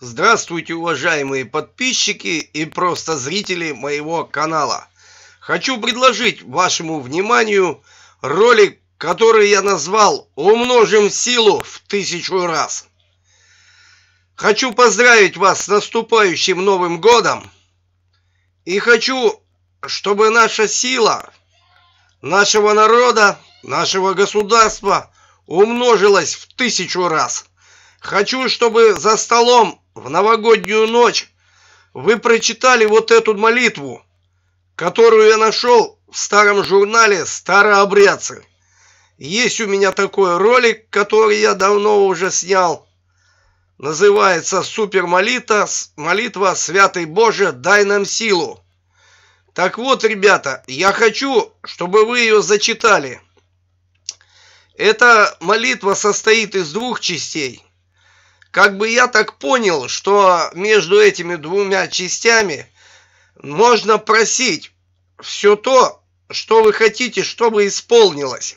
Здравствуйте, уважаемые подписчики и просто зрители моего канала. Хочу предложить вашему вниманию ролик, который я назвал «Умножим силу в тысячу раз». Хочу поздравить вас с наступающим Новым Годом. И хочу, чтобы наша сила нашего народа, нашего государства умножилась в тысячу раз. Хочу, чтобы за столом в новогоднюю ночь вы прочитали вот эту молитву, которую я нашел в старом журнале «Старообрядцы». Есть у меня такой ролик, который я давно уже снял. Называется «Супермолитва» — молитва, молитва Святый Боже, дай нам силу». Так вот, ребята, я хочу, чтобы вы ее зачитали. Эта молитва состоит из двух частей – как бы я так понял, что между этими двумя частями можно просить все то, что вы хотите, чтобы исполнилось.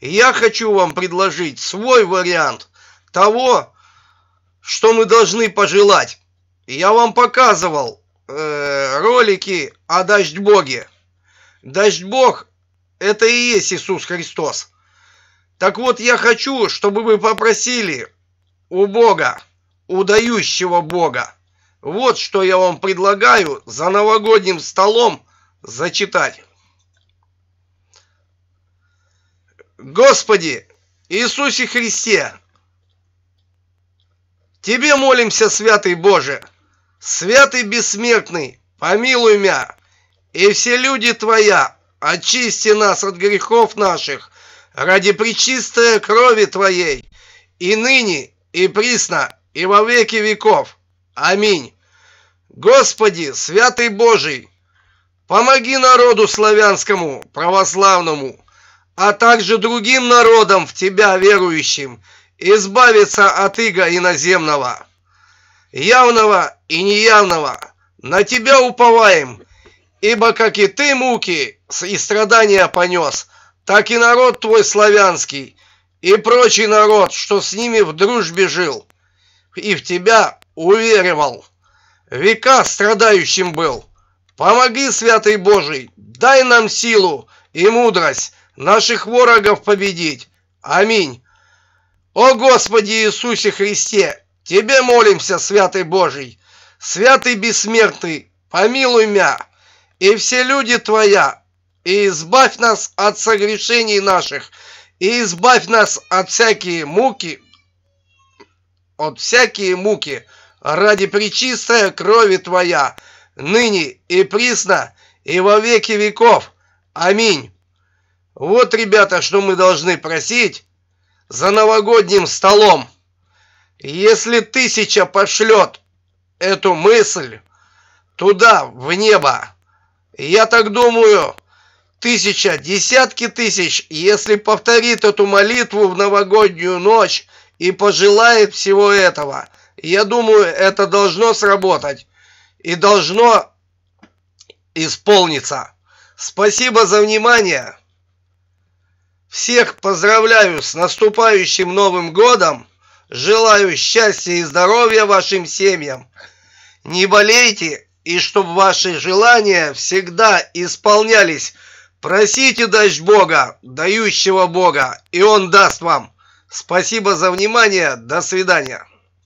Я хочу вам предложить свой вариант того, что мы должны пожелать. Я вам показывал э, ролики о Дождь Боге. Дождь Бог – это и есть Иисус Христос. Так вот, я хочу, чтобы вы попросили у Бога, удающего Бога. Вот что я вам предлагаю за новогодним столом зачитать. Господи, Иисусе Христе, Тебе молимся, святый Боже, святый бессмертный, помилуй меня, и все люди Твоя, очисти нас от грехов наших, ради пречистая крови Твоей, и ныне, и присно, и во веки веков. Аминь. Господи, святый Божий, помоги народу славянскому, православному, а также другим народам в Тебя верующим, избавиться от иго иноземного, явного и неявного. На Тебя уповаем, ибо как и Ты муки и страдания понес, так и народ Твой славянский – и прочий народ, что с ними в дружбе жил, и в тебя уверивал. Века страдающим был. Помоги, святый Божий, дай нам силу и мудрость наших ворогов победить. Аминь. О Господи Иисусе Христе, Тебе молимся, святый Божий, святый бессмертный, помилуй мя, и все люди Твоя, и избавь нас от согрешений наших, и избавь нас от всякие муки, от всякие муки, ради причистая крови Твоя, ныне и присно, и во веки веков. Аминь. Вот, ребята, что мы должны просить за новогодним столом. Если тысяча пошлет эту мысль туда, в небо, я так думаю, тысяча, десятки тысяч, если повторит эту молитву в новогоднюю ночь и пожелает всего этого. Я думаю, это должно сработать и должно исполниться. Спасибо за внимание. Всех поздравляю с наступающим Новым Годом. Желаю счастья и здоровья вашим семьям. Не болейте и чтобы ваши желания всегда исполнялись Просите дождь Бога, дающего Бога, и Он даст вам. Спасибо за внимание. До свидания.